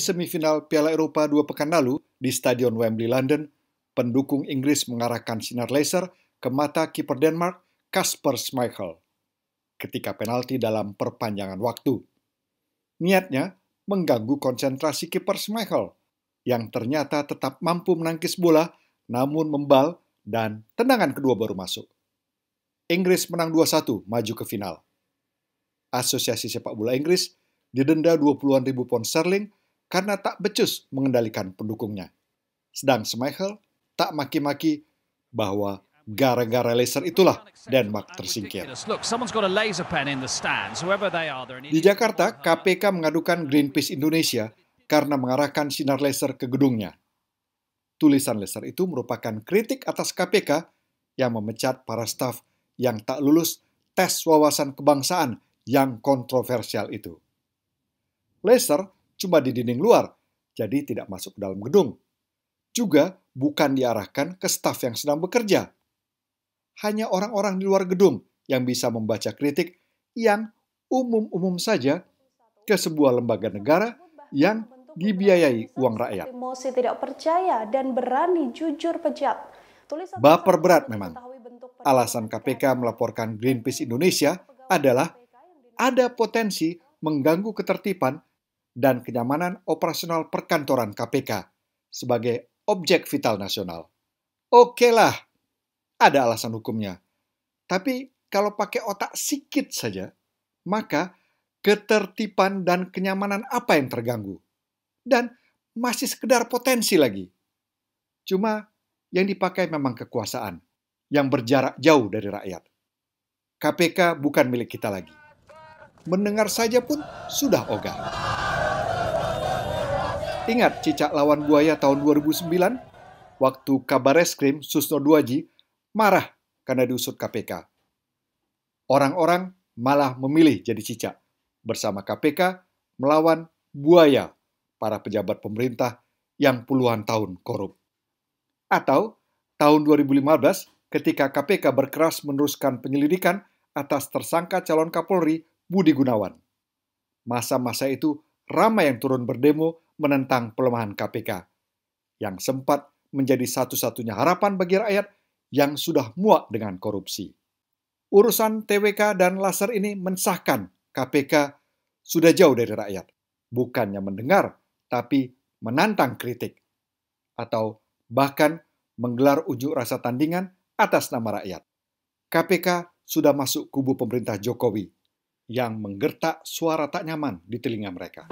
semifinal Piala Eropa dua pekan lalu di Stadion Wembley London, pendukung Inggris mengarahkan sinar laser ke mata kiper Denmark Kasper Schmeichel ketika penalti dalam perpanjangan waktu. Niatnya mengganggu konsentrasi kiper Schmeichel yang ternyata tetap mampu menangkis bola namun membal dan tendangan kedua baru masuk. Inggris menang 2-1 maju ke final. Asosiasi Sepak Bola Inggris didenda 20-an ribu pound sterling karena tak becus mengendalikan pendukungnya. Sedang Schmeichel tak maki-maki bahwa gara-gara laser itulah Denmark tersingkir. Di Jakarta, KPK mengadukan Greenpeace Indonesia karena mengarahkan sinar laser ke gedungnya. Tulisan laser itu merupakan kritik atas KPK yang memecat para staf yang tak lulus tes wawasan kebangsaan yang kontroversial itu. Laser cuma di dinding luar, jadi tidak masuk ke dalam gedung. Juga bukan diarahkan ke staf yang sedang bekerja. Hanya orang-orang di luar gedung yang bisa membaca kritik yang umum-umum saja ke sebuah lembaga negara yang dibiayai uang rakyat. Emosi tidak percaya dan berani jujur pejat. Baper berat memang. Alasan KPK melaporkan Greenpeace Indonesia adalah ada potensi mengganggu ketertiban dan kenyamanan operasional perkantoran KPK sebagai objek vital nasional. Oke lah, ada alasan hukumnya. Tapi kalau pakai otak sikit saja, maka ketertiban dan kenyamanan apa yang terganggu? Dan masih sekedar potensi lagi. Cuma yang dipakai memang kekuasaan yang berjarak jauh dari rakyat. KPK bukan milik kita lagi. Mendengar saja pun sudah ogah. Ingat cicak lawan buaya tahun 2009? Waktu kabar eskrim Susno Duaji marah karena diusut KPK. Orang-orang malah memilih jadi cicak bersama KPK melawan buaya para pejabat pemerintah yang puluhan tahun korup. Atau tahun 2015 ketika KPK berkeras meneruskan penyelidikan atas tersangka calon Kapolri Budi Gunawan. Masa-masa itu ramai yang turun berdemo menentang pelemahan KPK, yang sempat menjadi satu-satunya harapan bagi rakyat yang sudah muak dengan korupsi. Urusan TWK dan Laser ini mensahkan KPK sudah jauh dari rakyat, bukannya mendengar, tapi menantang kritik, atau bahkan menggelar unjuk rasa tandingan atas nama rakyat. KPK sudah masuk kubu pemerintah Jokowi yang menggertak suara tak nyaman di telinga mereka.